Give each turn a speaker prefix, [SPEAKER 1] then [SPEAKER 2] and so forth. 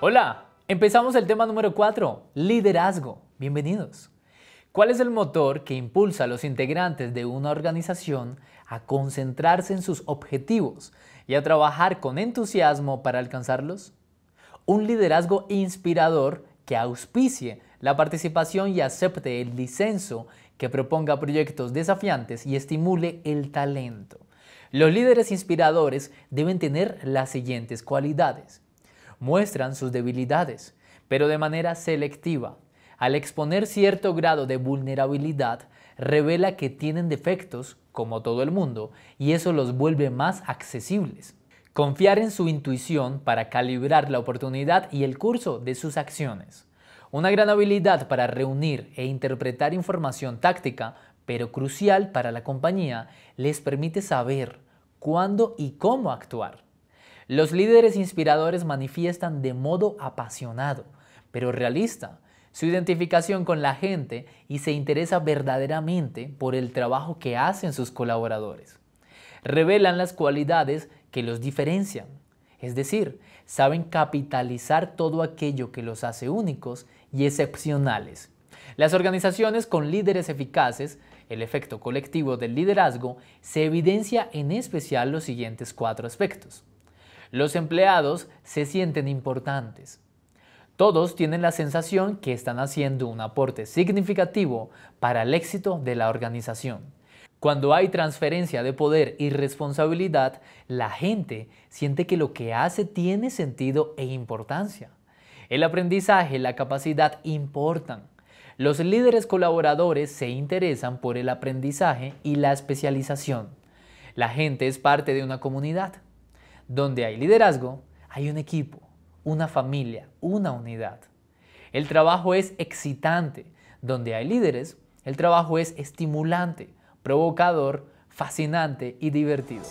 [SPEAKER 1] Hola, empezamos el tema número 4, liderazgo. Bienvenidos. ¿Cuál es el motor que impulsa a los integrantes de una organización a concentrarse en sus objetivos y a trabajar con entusiasmo para alcanzarlos? Un liderazgo inspirador que auspicie la participación y acepte el disenso, que proponga proyectos desafiantes y estimule el talento. Los líderes inspiradores deben tener las siguientes cualidades muestran sus debilidades, pero de manera selectiva. Al exponer cierto grado de vulnerabilidad, revela que tienen defectos, como todo el mundo, y eso los vuelve más accesibles. Confiar en su intuición para calibrar la oportunidad y el curso de sus acciones. Una gran habilidad para reunir e interpretar información táctica, pero crucial para la compañía, les permite saber cuándo y cómo actuar. Los líderes inspiradores manifiestan de modo apasionado, pero realista, su identificación con la gente y se interesa verdaderamente por el trabajo que hacen sus colaboradores. Revelan las cualidades que los diferencian, es decir, saben capitalizar todo aquello que los hace únicos y excepcionales. Las organizaciones con líderes eficaces, el efecto colectivo del liderazgo, se evidencia en especial los siguientes cuatro aspectos. Los empleados se sienten importantes. Todos tienen la sensación que están haciendo un aporte significativo para el éxito de la organización. Cuando hay transferencia de poder y responsabilidad, la gente siente que lo que hace tiene sentido e importancia. El aprendizaje, y la capacidad importan. Los líderes colaboradores se interesan por el aprendizaje y la especialización. La gente es parte de una comunidad. Donde hay liderazgo, hay un equipo, una familia, una unidad. El trabajo es excitante. Donde hay líderes, el trabajo es estimulante, provocador, fascinante y divertido.